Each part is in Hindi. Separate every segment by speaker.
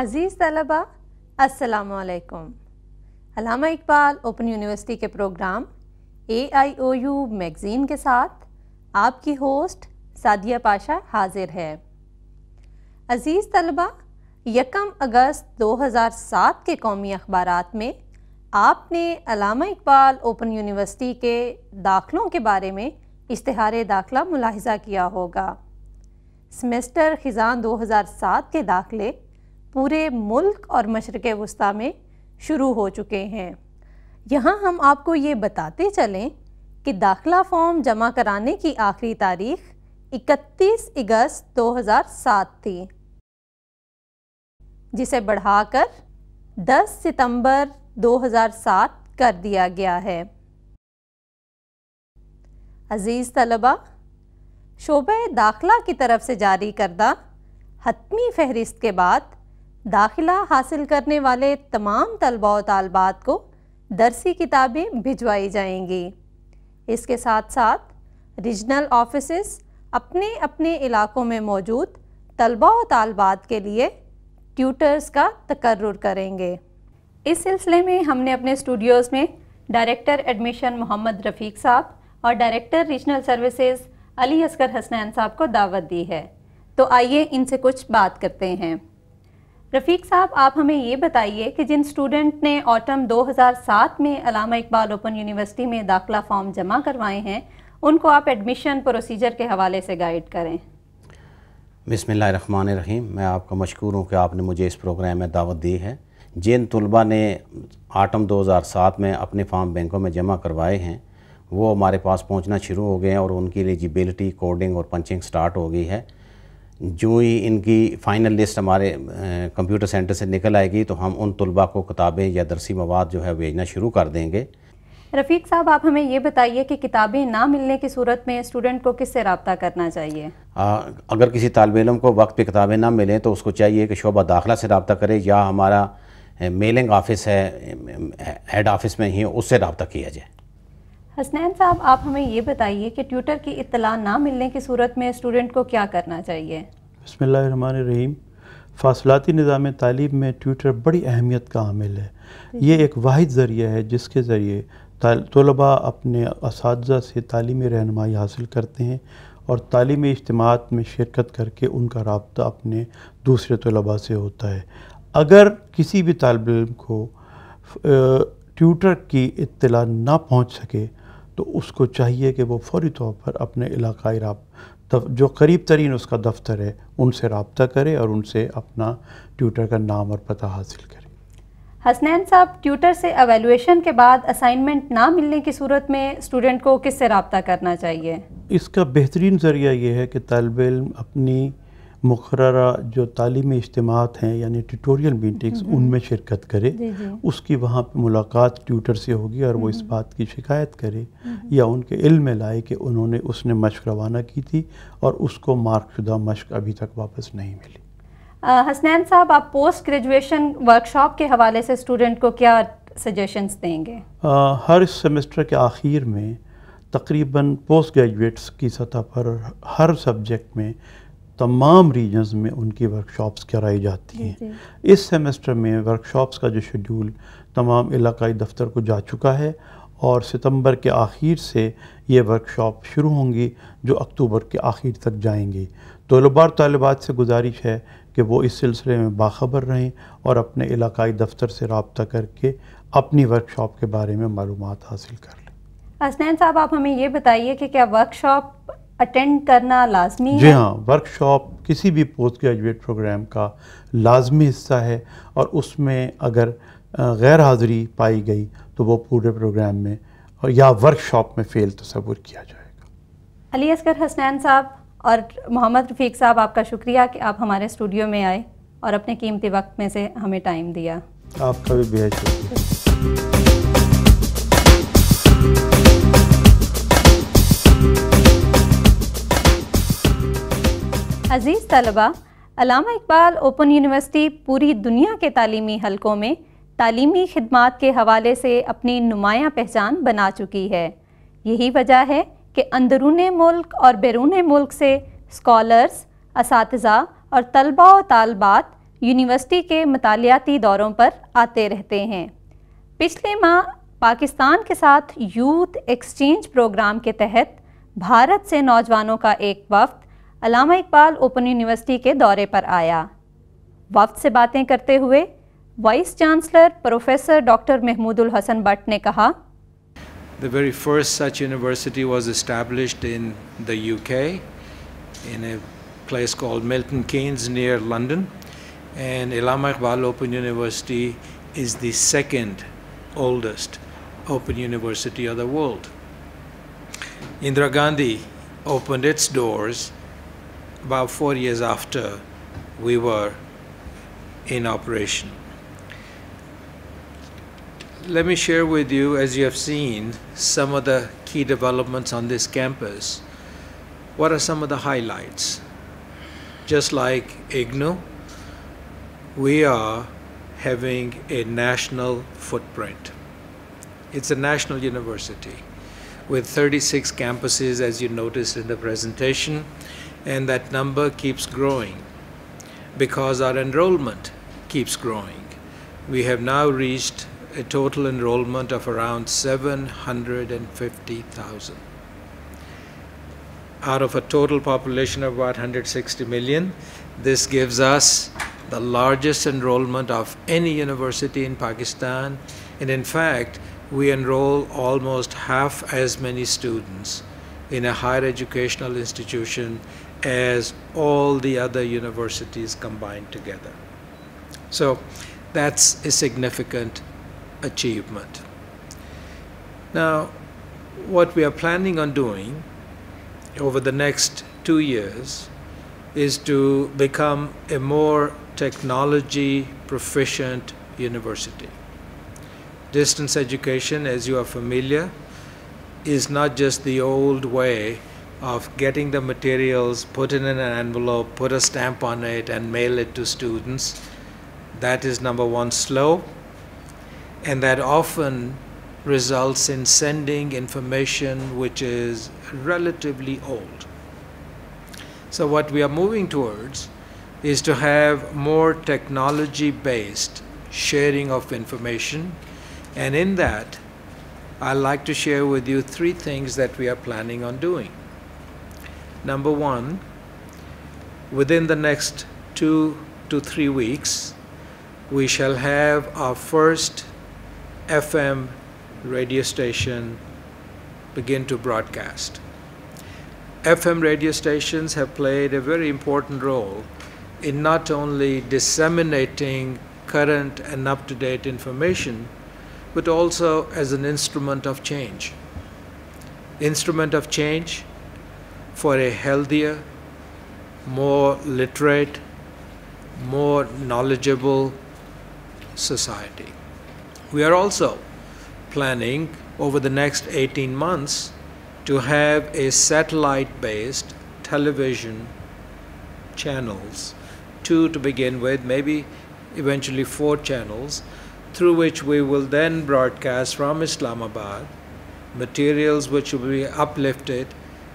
Speaker 1: अज़ीज़ तलबा असलकुम अलामा इकबाल ओपन यूनिवर्सिटी के program A I O U magazine के साथ आपकी होस्ट सादिया पाशा हाजिर है अज़ीज़ तलबा यकम अगस्त 2007 के कौमी अखबार में आपने अलामा इकबाल ओपन यूनिवर्सिटी के दाखलों के बारे में इश्तहार दाखला मुलाहजा किया होगा सेमेस्टर ख़िज़ान 2007 के दाखले पूरे मुल्क और मशरक़ वस्ती में शुरू हो चुके हैं यहाँ हम आपको ये बताते चलें कि दाखिला फॉर्म जमा कराने की आखिरी तारीख 31 अगस्त 2007 थी जिसे बढ़ाकर 10 सितंबर 2007 कर दिया गया है अज़ीज़ तलबा शोबे दाखला की तरफ से जारी करदा हतमी फहरिस्त के बाद दाखिला हासिल करने वाले तमाम तलबा तलबात को दरसी किताबें भिजवाई जाएंगी इसके साथ साथ रीजनल ऑफिस अपने अपने इलाकों में मौजूद तलबा तलबात के लिए ट्यूटर्स का तकर करेंगे इस सिलसिले में हमने अपने स्टूडियोज़ में डायरेक्टर एडमिशन मोहम्मद रफ़ीक साहब और director regional services Ali Asghar Hasnain sahab को दावत दी है तो आइए इनसे कुछ बात करते हैं रफ़ीक साहब आप हमें ये बताइए कि जिन स्टूडेंट ने ऑटम 2007 में अलामा इकबाल ओपन यूनिवर्सिटी में दाखला फॉर्म जमा करवाए हैं उनको आप एडमिशन प्रोसीजर के हवाले से गाइड करें
Speaker 2: बिसमान रहीम मैं आपका मशहूर हूँ कि आपने मुझे इस प्रोग्राम में दावत दी है जिन तलबा ने आटम 2007 में अपने फॉर्म बैंकों में जमा करवाए हैं वो हमारे पास पहुँचना शुरू हो गए हैं और उनकी एलिजिबिलिटी कोडिंग और पंचिंग स्टार्ट हो गई है जो ही इनकी फ़ाइनल लिस्ट हमारे कंप्यूटर सेंटर से निकल आएगी तो हम उन तलबा को किताबें या दरसी मवाद जो है भेजना शुरू कर देंगे
Speaker 1: रफ़ीक साहब आप हमें ये बताइए कि किताबें ना मिलने की सूरत में स्टूडेंट को किससे रबता करना चाहिए
Speaker 2: आ, अगर किसी तालब इलम को वक्त पे किताबें ना मिलें तो उसको चाहिए कि शोबा दाखिला से रबता करे या हमारा मेलिंग ऑफिस है हेड ऑफिस में ही उससे रबता किया जाए
Speaker 1: हसनैन साहब आप हमें ये बताइए कि ट्यूटर की इतला ना मिलने की सूरत में स्टूडेंट को क्या करना चाहिए
Speaker 2: रहीम फासलाती निज़ाम तालीम में ट्यूटर बड़ी अहमियत का हामिल है ये एक वाद ज़रिया है जिसके ज़रिए तलबा अपने इस से तालीमी रहनमाई हासिल करते हैं और तलीमी इजमात में शिरकत करके उनका रबता अपने दूसरे तलबा से होता है अगर किसी भी तालब इम को ट्यूटर की इतला ना पहुँच सके तो उसको चाहिए कि वो फौरी तौर पर अपने इलाकाई रब जो करीब तरीन उसका दफ्तर है उनसे रबता करे और उनसे अपना ट्यूटर का नाम और पता हासिल करे
Speaker 1: हसनैन साहब ट्यूटर से एवेलुएशन के बाद असाइनमेंट ना मिलने की सूरत में स्टूडेंट को किससे रबता करना चाहिए
Speaker 2: इसका बेहतरीन ज़रिया यह है कि तलब इम अपनी मुकर्रा जो तालीमी इज्तम हैं यानी ट्यूटोरियल हम्म, मीटिंग्स हम्म। उनमें शिरकत करे उसकी वहाँ पर मुलाकात ट्यूटर से होगी और वो इस हम्म। बात की शिकायत करे या उनके इल में लाए कि उन्होंने उसने मश्क रवाना की थी और उसको मार्कशुदा मश्क अभी तक वापस नहीं मिली
Speaker 1: हसनैन साहब आप पोस्ट ग्रेजुएशन वर्कशॉप के हवाले से स्टूडेंट को क्या सजेशंस देंगे
Speaker 2: आ, हर सेमेस्टर के आखिर में तकरीबन पोस्ट ग्रेजुएट्स की सतह पर हर सब्जेक्ट में तमाम रीजन्स में उनकी वर्कशॉप्स कराई जाती हैं इस सेमेस्टर में वर्कशॉप्स का जो शेड्यूल तमाम इलाकाई दफ्तर को जा चुका है और सितंबर के आखिर से ये वर्कशॉप शुरू होंगी जो अक्टूबर के आखिर तक जाएंगी तोलबार तलबात से गुजारिश है कि वो इस सिलसिले में बाखबर रहें और अपने इलाकाई दफ्तर से रबता करके अपनी वर्कशॉप के बारे में मालूम हासिल कर लें
Speaker 1: असनैन साहब आप हमें ये बताइए कि क्या वर्कशॉप अटेंड करना लाजमी जी हाँ
Speaker 2: वर्कशॉप किसी भी पोस्ट ग्रेजुएट प्रोग्राम का लाजमी हिस्सा है और उसमें अगर गैर हाज़िरी पाई गई तो वो पूरे प्रोग्राम में या वर्कशॉप में फ़ेल तस्वूर तो किया जाएगा
Speaker 1: अली असगर हसनैन साहब और मोहम्मद रफ़ीक साहब आपका शुक्रिया कि आप हमारे स्टूडियो में आए और अपने कीमती वक्त में से हमें टाइम दिया
Speaker 2: आपका भी बेहद शुक्रिया
Speaker 1: अजीज़ तलबा अलामा इकबाल ओपन यूनिवर्सिटी पूरी दुनिया के तालीमी हलकों में तालीमी खदमात के हवाले से अपनी नुमाया पहचान बना चुकी है यही वजह है कि अंदरून मुल्क और बैरून मुल्क से स्कॉलर्स इस और तलबा व यूनिवर्सिटी के मतलियाती दौरों पर आते रहते हैं पिछले माह पाकिस्तान के साथ यूथ एक्सचेंज प्रोग्राम के तहत भारत से नौजवानों का एक वफ्त अलामा इकबाल ओपन यूनिवर्सिटी के दौरे पर आया वफ्त से बातें करते हुए vice chancellor professor doctor Mahmoodul Hasan Bhatt ने कहा
Speaker 3: The very first such university was established in the UK in a place called Milton Keynes near London and Ilama Iqbal Open University is the second oldest open university of the world. Indira Gandhi opened its doors about four years after we were in operation. Let me share with you, as you have seen, some of the key developments on this campus. What are some of the highlights? Just like IGNU, we are having a national footprint. It's a national university with 36 campuses, as you noticed in the presentation and that number keeps growing because our enrollment keeps growing. We have now reached a total enrollment of around 750,000. Out of a total population of about 160 million, this gives us the largest enrollment of any university in Pakistan. And in fact, we enroll almost half as many students in a higher educational institution as all the other universities combined together. So that's a significant achievement. Now, what we are planning on doing over the next two years is to become a more technology proficient university. Distance education, as you are familiar, is not just the old way of getting the materials, put in an envelope, put a stamp on it, and mail it to students. That is number one, slow. And that often results in sending information which is relatively old. So, what we are moving towards is to have more technology based sharing of information. And in that, I'd like to share with you three things that we are planning on doing. Number one, within the next two to three weeks, we shall have our first FM radio station begin to broadcast. FM radio stations have played a very important role in not only disseminating current and up to date information, but also as an instrument of change. Instrument of change for a healthier, more literate, more knowledgeable society. We are also planning over the next 18 months to have a satellite based television channels, two to begin with, maybe eventually four channels, through which we will then broadcast from Islamabad materials which will be uplifted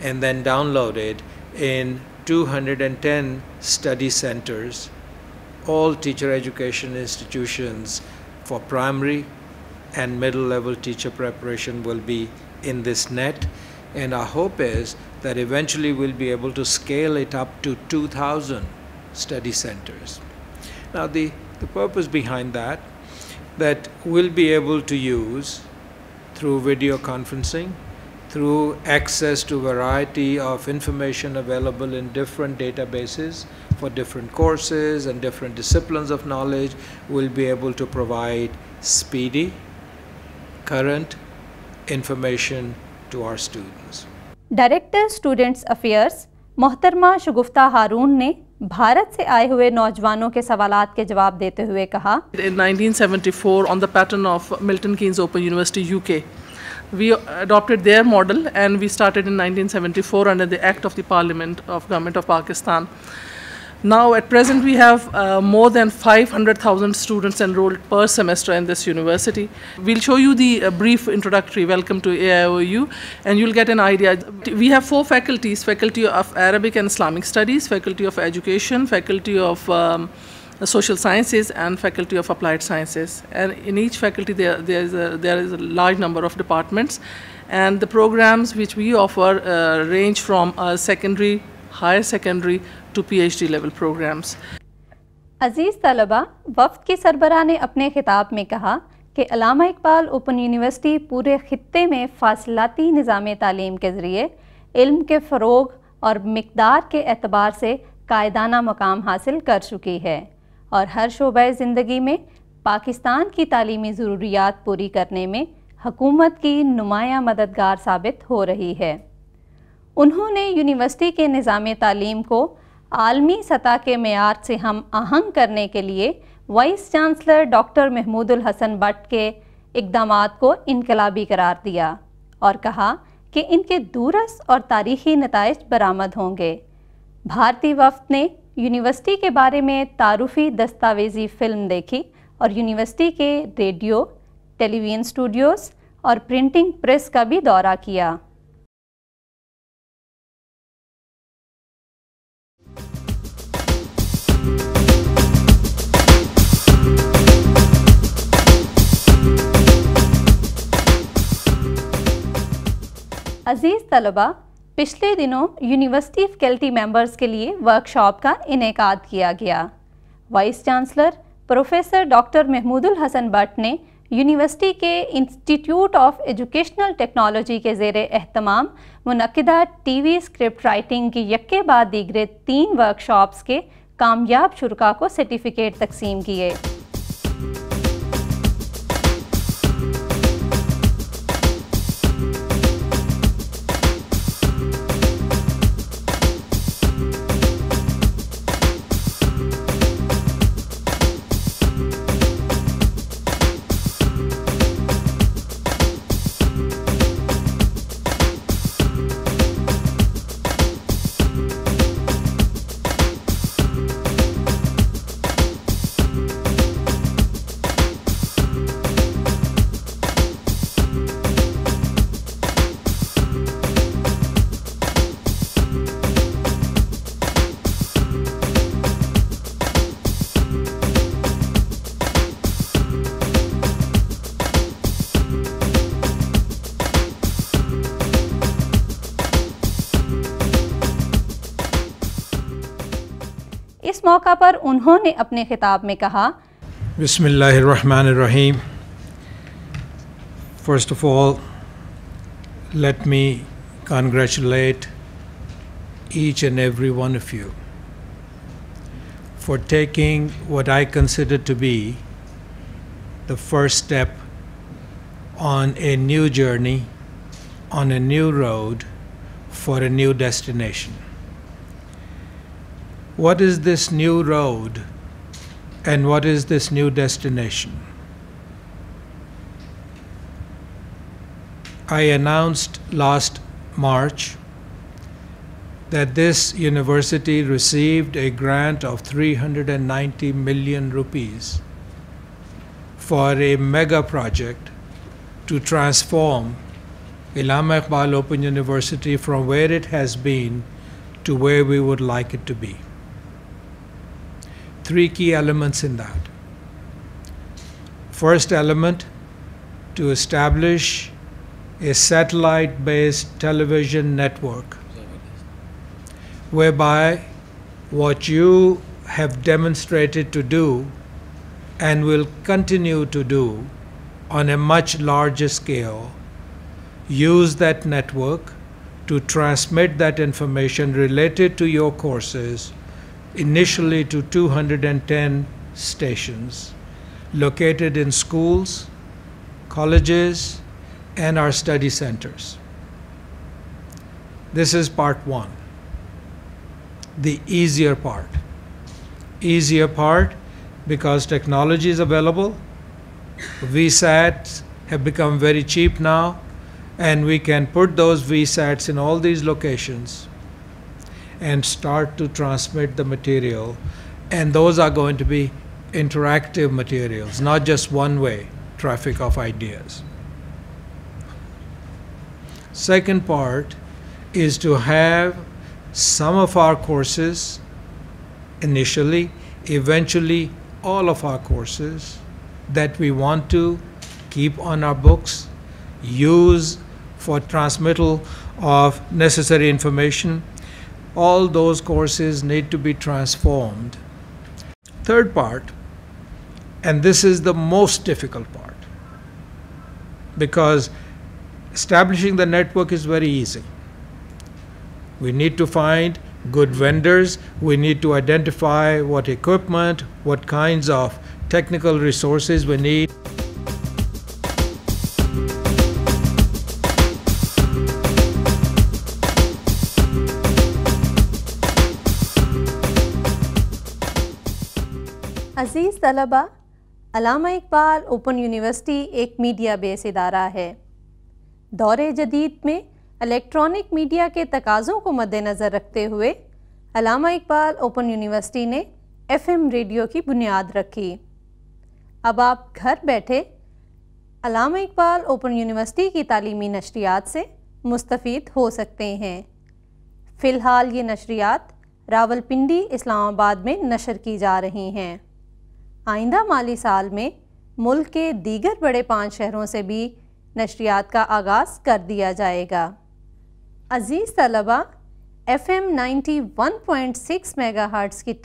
Speaker 3: and then downloaded in 210 study centers, all teacher education institutions for primary and middle level teacher preparation will be in this net. And our hope is that eventually we'll be able to scale it up to 2,000 study centers. Now, the, the purpose behind that, that we'll be able to use through video conferencing, through access to variety of information available in different databases for different courses and different disciplines of knowledge will be able to provide speedy, current information to our students.
Speaker 1: Director students affairs मोहतरमा Shugufta Haroon, ne, भारत से आए हुए नौजवानों के सवालात के जवाब देते हुए कहा In 1974 on the pattern of Milton Keynes Open University UK we adopted their model and we started in 1974 under the Act of the Parliament of Government of Pakistan. Now at present we have uh, more than 500,000 students enrolled per semester in this university. We'll show you the uh, brief introductory welcome to AIOU and you'll get an idea. We have four faculties, Faculty of Arabic and Islamic Studies, Faculty of Education, Faculty of um, the social sciences and faculty of applied sciences and in each faculty there, there, is, a, there is a large number of departments and the programs which we offer uh, range from uh, secondary higher secondary to phd level programs अजीज़ तलबा वफ्त की सरबरा ने अपने खिताब में कहा कि अलामा इकबाल ओपन यूनिवर्सिटी पूरे ख़त्े में फासलाती निज़ाम तालीम के ज़रिए इल्म के फ़रोग और मकदार के एतबार से कायदाना मकाम हासिल कर चुकी है और हर शोबे ज़िंदगी में पाकिस्तान की तालीमी ज़रूरियात पूरी करने में हकूमत की नुमाया मददगार साबित हो रही है उन्होंने यूनिवर्सिटी के निज़ाम तालीम को आलमी सतह के मैार से हम आहंग करने के लिए vice chancellor doctor Mahmoodul Hasan Bhatt के इकदाम को इनकलाबी करार दिया और कहा कि इनके दूरस और तारीखी नतज बरामद होंगे भारतीय वफद ने यूनिवर्सिटी के बारे में तारुफी दस्तावेजी फ़िल्म देखी और यूनिवर्सिटी के रेडियो टेलीविज़न स्टूडियोज़ और प्रिंटिंग प्रेस का भी दौरा किया अज़ीज़ तलबा पिछले दिनों यूनिवर्सिटी फैकल्टी मेंबर्स के लिए वर्कशॉप का इनका किया गया vice chancellor professor doctor Mahmoodul Hasan Bhatt ने यूनिवर्सिटी के इंस्टीट्यूट ऑफ एजुकेशनल टेक्नोलॉजी के जेर अहतमाम मनदा टी वी स्क्रिप्ट राइटिंग की यक्के बाद दीगरे तीन वर्कशॉप्स के कामयाब शुरा को सर्टिफिकेट तकसीम किए मौका पर उन्होंने अपने खिताब में कहा
Speaker 3: बसमीम first of all let me congratulate each and every one of you for taking what I consider to be the first step on a new journey, on a new road for a new destination what is this new road and what is this new destination? I announced last March that this university received a grant of 390 million rupees for a mega project to transform Ilham Iqbal Open University from where it has been to where we would like it to be three key elements in that. First element, to establish a satellite based television network whereby what you have demonstrated to do and will continue to do on a much larger scale, use that network to transmit that information related to your courses initially to 210 stations located in schools, colleges, and our study centers. This is part one, the easier part. Easier part because technology is available, VSATs have become very cheap now, and we can put those VSATs in all these locations and start to transmit the material. And those are going to be interactive materials, not just one way traffic of ideas. Second part is to have some of our courses initially, eventually all of our courses that we want to keep on our books, use for transmittal of necessary information all those courses need to be transformed. Third part, and this is the most difficult part because establishing the network is very easy. We need to find good vendors, we need to identify what equipment, what kinds of technical resources we need.
Speaker 1: तलबा अलामा इकबाल ओपन यूनिवर्सिटी एक मीडिया बेस इदारा है दौर जदीद में इलेक्ट्रॉनिक मीडिया के तकाज़ों को मद्देनज़र रखते हुए अलामा इकबाल ओपन यूनिवर्सिटी ने एफएम रेडियो की बुनियाद रखी अब आप घर बैठे अलामा इकबाल ओपन यूनिवर्सिटी की तालीमी नशरियात से मुस्तफ़ हो सकते हैं फ़िलहाल ये नशरियात रावलपिंडी इस्लामाबाद में नशर की जा रही हैं आइंदा माली साल में मुल्क के दीगर बड़े पाँच शहरों से भी नशरियात का आगाज़ कर दिया जाएगा अज़ीज़ तलबा F M ninety one point six mega की